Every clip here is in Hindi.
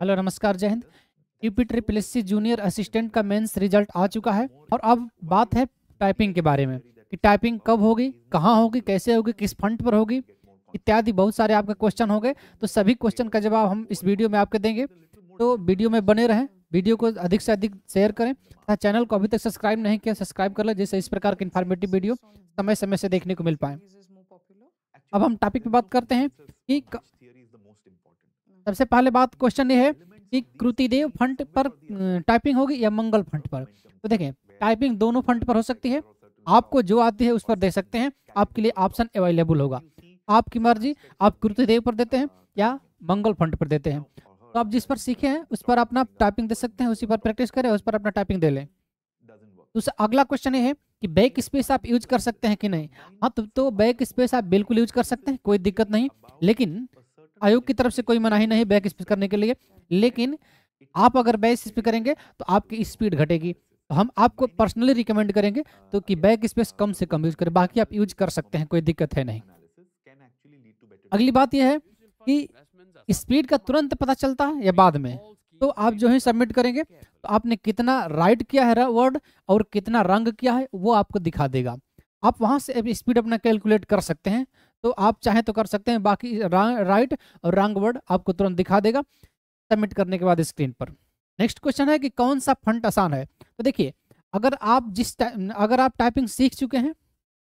हेलो नमस्कार जय Hind UP triple S junior assistant का मेंस रिजल्ट आ चुका है और अब बात है टाइपिंग के बारे में कि टाइपिंग कब होगी कहाँ होगी कैसे होगी किस फंड पर होगी इत्यादि बहुत सारे आपके क्वेश्चन होंगे तो सभी क्वेश्चन का जवाब हम इस वीडियो में आपके देंगे तो वीडियो में बने रहें वीडियो को अधिक से अधिक शेयर करें तथा चैनल को अभी तक सब्सक्राइब नहीं किया सब्सक्राइब कर लें जिससे इस प्रकार के इन्फॉर्मेटिव वीडियो समय समय से देखने को मिल पाए अब हम टॉपिक पे बात करते हैं कि सबसे पहले बात क्वेश्चन ये है कि कृतिदेव फंड पर टाइपिंग होगी या मंगल फंड पर तो देखें टाइपिंग दोनों फंड पर हो सकती है आपको जो आती है उस पर दे सकते हैं आपके लिए ऑप्शन अवेलेबल होगा आपकी मर्जी आप कृतिदेव पर देते हैं या मंगल फंड पर देते हैं तो आप जिस पर सीखे हैं उस पर अपना टाइपिंग दे सकते हैं उसी पर प्रैक्टिस करें उस पर अपना टाइपिंग दे लें तो अगला क्वेश्चन ये है कि बैक स्पेस आप यूज कर सकते हैं कि नहीं हाँ तो बैक तो स्पेस आप बिल्कुल यूज कर सकते हैं कोई दिक्कत नहीं लेकिन आयोग की तरफ से कोई मनाही नहीं बैक स्पीड करने के लिए लेकिन आप अगर बैक स्पीड करेंगे तो आपकी स्पीड घटेगी तो हम आपको पर्सनली रिकमेंड करेंगे तो कि बैक स्पेस कम से कम यूज करें बाकी आप यूज कर सकते हैं कोई दिक्कत है नहीं अगली बात यह है कि स्पीड का तुरंत पता चलता है या बाद में तो आप जो है सबमिट करेंगे तो आपने कितना राइट किया है वर्ड और कितना रंग किया है वो आपको दिखा देगा आप वहां से स्पीड अपना कैलकुलेट कर सकते हैं तो आप चाहें तो कर सकते हैं बाकी राइट और रॉन्ग वर्ड आपको तुरंत दिखा देगा सबमिट करने के बाद स्क्रीन पर नेक्स्ट क्वेश्चन है कि कौन सा फंड आसान है तो देखिए अगर आप जिस अगर आप टाइपिंग सीख चुके हैं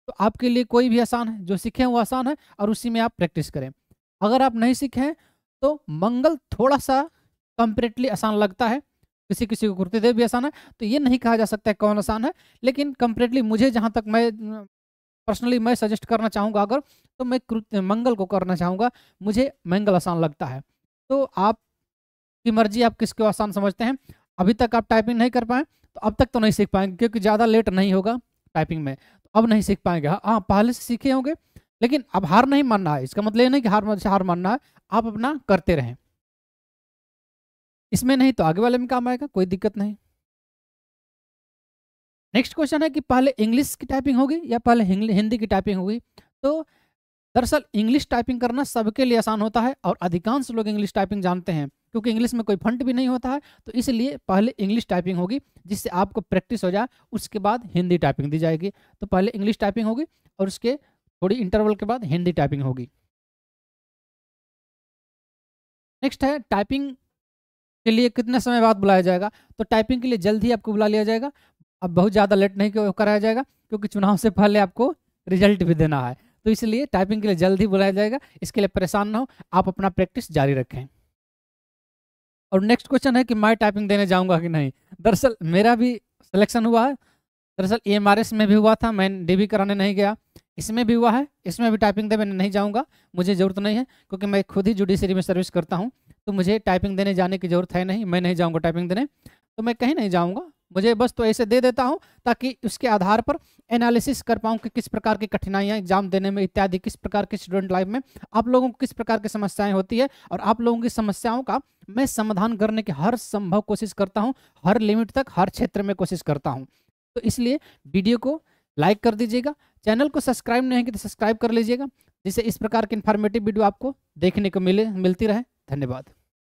तो आपके लिए कोई भी आसान है जो सीखे हैं वो आसान है और उसी में आप प्रैक्टिस करें अगर आप नहीं सीखे हैं तो मंगल थोड़ा सा कंपेरेटली आसान लगता है किसी किसी को कुर्ते देव भी आसान है तो ये नहीं कहा जा सकता है कौन आसान है लेकिन कंपेरेटली मुझे जहाँ तक मैं पर्सनली मैं सजेस्ट करना चाहूँगा अगर तो मैं मंगल को करना चाहूँगा मुझे मंगल आसान लगता है तो आप की मर्जी आप किसको आसान समझते हैं अभी तक आप टाइपिंग नहीं कर पाए तो अब तक तो नहीं सीख पाएंगे क्योंकि ज़्यादा लेट नहीं होगा टाइपिंग में तो अब नहीं सीख पाएंगे हाँ, हाँ पहले से सीखे होंगे लेकिन अब हार नहीं मानना है इसका मतलब ये नहीं कि हार हार मानना है आप अपना करते रहें इसमें नहीं तो आगे वाले में काम आएगा कोई दिक्कत नहीं नेक्स्ट क्वेश्चन है कि पहले इंग्लिश की टाइपिंग होगी या पहले हिंदी की टाइपिंग होगी तो दरअसल इंग्लिश टाइपिंग करना सबके लिए आसान होता है और अधिकांश लोग इंग्लिश टाइपिंग जानते हैं क्योंकि इंग्लिश में कोई फंड भी नहीं होता है तो इसलिए पहले इंग्लिश टाइपिंग होगी जिससे आपको प्रैक्टिस हो जाए उसके बाद हिंदी टाइपिंग दी जाएगी तो पहले इंग्लिश टाइपिंग होगी और उसके थोड़ी इंटरवल के बाद हिंदी टाइपिंग होगी नेक्स्ट है टाइपिंग के लिए कितने समय बाद बुलाया जाएगा तो टाइपिंग के लिए जल्द ही आपको बुला लिया जाएगा अब बहुत ज़्यादा लेट नहीं कराया जाएगा क्योंकि चुनाव से पहले आपको रिजल्ट भी देना है तो इसलिए टाइपिंग के लिए जल्द ही बुलाया जाएगा इसके लिए परेशान ना हो आप अपना प्रैक्टिस जारी रखें और नेक्स्ट क्वेश्चन है कि मैं टाइपिंग देने जाऊंगा कि नहीं दरअसल मेरा भी सिलेक्शन हुआ है दरअसल ई e में भी हुआ था मैं डी कराने नहीं गया इसमें भी हुआ है इसमें भी टाइपिंग दे नहीं जाऊँगा मुझे ज़रूरत नहीं है क्योंकि मैं खुद ही जुडिशरी में सर्विस करता हूँ तो मुझे टाइपिंग देने जाने की ज़रूरत है नहीं मैं नहीं जाऊँगा टाइपिंग देने तो मैं कहीं नहीं जाऊँगा मुझे बस तो ऐसे दे देता हूँ ताकि उसके आधार पर एनालिसिस कर पाऊँ कि किस प्रकार की कठिनाइयाँ एग्जाम देने में इत्यादि किस प्रकार की स्टूडेंट लाइफ में आप लोगों को किस प्रकार की समस्याएं होती है और आप लोगों की समस्याओं का मैं समाधान करने की हर संभव कोशिश करता हूँ हर लिमिट तक हर क्षेत्र में कोशिश करता हूँ तो इसलिए वीडियो को लाइक कर दीजिएगा चैनल को सब्सक्राइब नहीं है तो सब्सक्राइब कर लीजिएगा जिससे इस प्रकार की इन्फॉर्मेटिव वीडियो आपको देखने को मिले मिलती रहे धन्यवाद